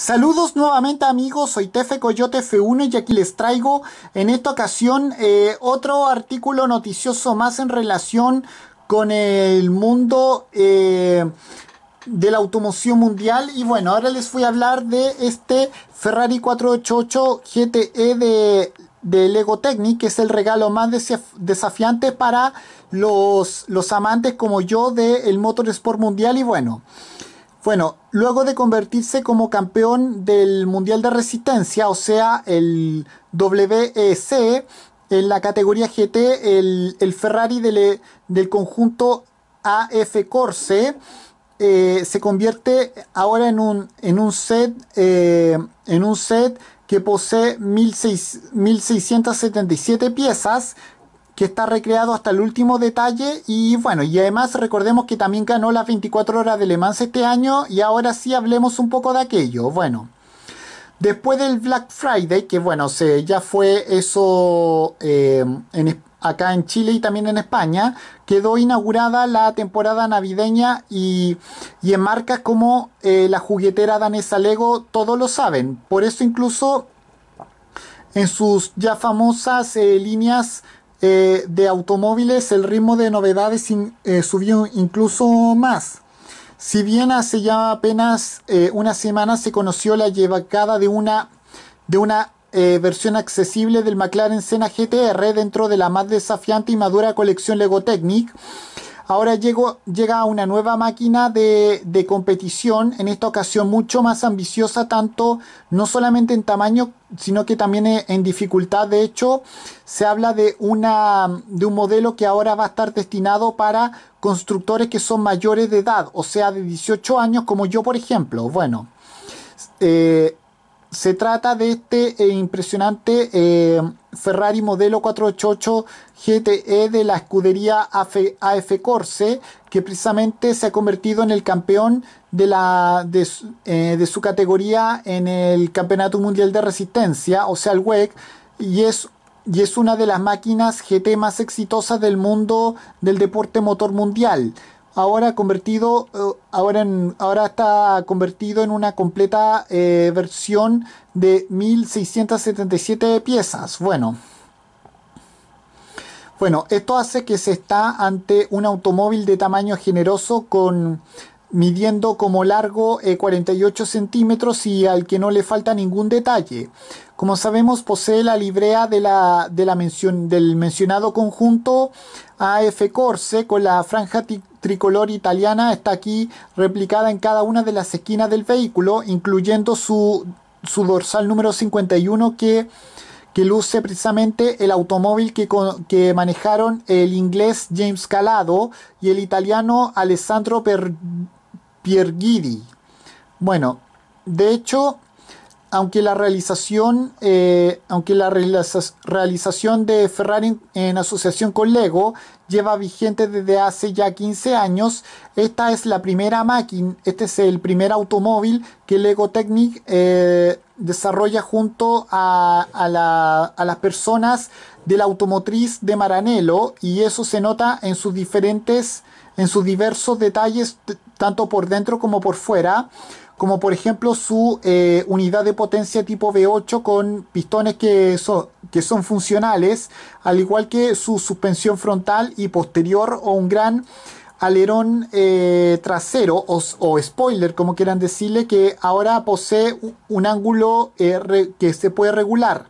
Saludos nuevamente amigos, soy Tefe Coyote F1 y aquí les traigo en esta ocasión eh, otro artículo noticioso más en relación con el mundo eh, de la automoción mundial y bueno, ahora les voy a hablar de este Ferrari 488 GTE de, Lego Technic, que es el regalo más desafiante para los, los amantes como yo del de motorsport mundial y bueno. Bueno, luego de convertirse como campeón del Mundial de Resistencia, o sea, el WEC, en la categoría GT, el, Ferrari del, del, conjunto AF Corse eh, se convierte ahora en un, en un set, eh, en un set que posee 1677 piezas que está recreado hasta el último detalle y bueno, y además recordemos que también ganó las 24 horas de Le Mans este año y ahora sí hablemos un poco de aquello. Bueno, después del Black Friday, que bueno, se, ya fue eso eh, acá en Chile y también en España, quedó inaugurada la temporada navideña y, y en marcas como eh, la juguetera danesa Lego, todos lo saben. Por eso incluso en sus ya famosas eh, líneas eh, de automóviles el ritmo de novedades eh, subió incluso más. Si bien hace ya apenas eh, una semana se conoció la llevacada de una, de una versión accesible del McLaren Senna GTR dentro de la más desafiante y madura colección Lego Technic, Ahora llega una nueva máquina de, competición, en esta ocasión mucho más ambiciosa, tanto no solamente en tamaño, sino que también e, en dificultad. De hecho, se habla de, un modelo que ahora va a estar destinado para constructores que son mayores de edad, o sea, de 18 años, como yo, por ejemplo. Bueno, eh, se trata de este eh, impresionante eh, Ferrari modelo 488 GTE de la escudería AF, Corse, que precisamente se ha convertido en el campeón de, la, eh, su categoría en el Campeonato Mundial de Resistencia, o sea, el WEC, y es y es una de las máquinas GT más exitosas del mundo del deporte motor mundial ahora convertido, eh, ahora, en, ahora está convertido en una completa eh, versión de 1677 piezas. Bueno. Bueno, esto hace que se está ante un automóvil de tamaño generoso con midiendo como largo 48 eh, centímetros y al que no le falta ningún detalle. Como sabemos, posee la librea de la, de la mención, del mencionado conjunto AF Corse con la franja tricolor italiana está aquí replicada en cada una de las esquinas del vehículo, incluyendo su, su dorsal número 51 que, luce precisamente el automóvil que, manejaron el inglés James Calado y el italiano Alessandro Pierghidi Bueno, de hecho, aunque la realización, eh, aunque la realización de Ferrari en, asociación con Lego lleva vigente desde hace ya 15 años, esta es la primera máquina, este es el primer automóvil que Lego Technic eh, desarrolla junto a, a las personas de la automotriz de Maranello y eso se nota en sus diferentes, en sus diversos detalles, tanto por dentro como por fuera como por ejemplo su eh, unidad de potencia tipo V8 con pistones que son, que son funcionales, al igual que su suspensión frontal y posterior o un gran alerón eh, trasero o, spoiler, como quieran decirle, que ahora posee un ángulo eh, que se puede regular.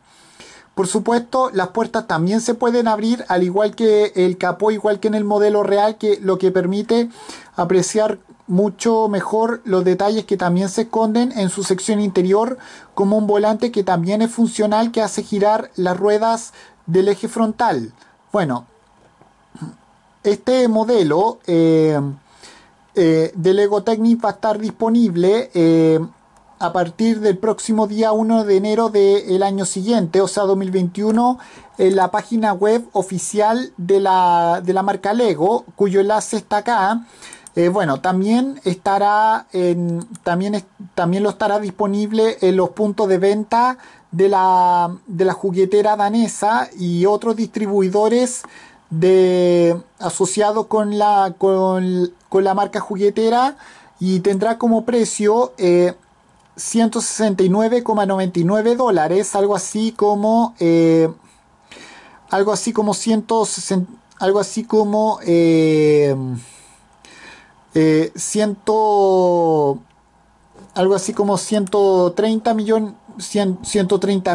Por supuesto, las puertas también se pueden abrir, al igual que el capó, igual que en el modelo real, que lo que permite apreciar mucho mejor los detalles que también se esconden en su sección interior, como un volante que también es funcional que hace girar las ruedas del eje frontal. Bueno, este modelo eh, eh, de Lego Technic va a estar disponible eh, a partir del próximo día 1 de enero del año siguiente, o sea 2021, en la página web oficial de la, de la marca Lego, cuyo enlace está acá. Eh, bueno, también estará en, también, también lo estará disponible en los puntos de venta de la, juguetera danesa y otros distribuidores de, asociados con la, con, la marca juguetera y tendrá como precio 169,99 eh, dólares, algo así como eh, algo así como 160, algo así como eh, algo así como 130 millones.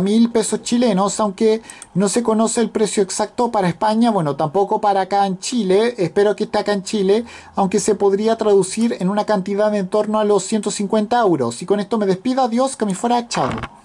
mil pesos chilenos, aunque no se conoce el precio exacto para España, bueno, tampoco para acá en Chile, espero que esté acá en Chile, aunque se podría traducir en una cantidad de en torno a los 150 euros. Y con esto me despido, adiós, que me fuera, chao.